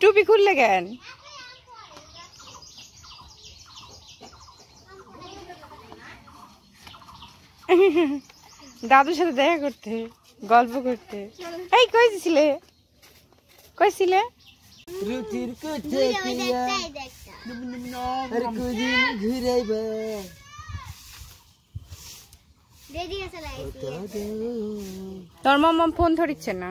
টুপি খুললে কেন দাদুর সাথে দেখা করতে গল্প করতে এই কইছিলে কইছিলে রুটির কুচে তোর মাম ফোন ধরিচ্ছে না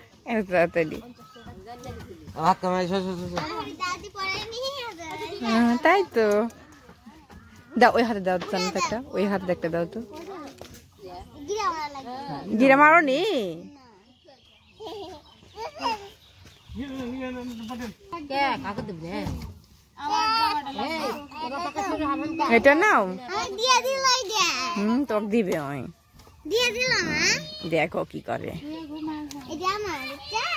এত হ্যাঁ, তাড়াতাড়ি হ্যাঁ, তাই তো দাও ওই হাতে দাও তো একটা ওই হাতে একটা দাও তো গিরা মারো নি এটা নাও হুম তোক দিবে ওই দিয়ে দিল মা দেখো কি করে এটা আমার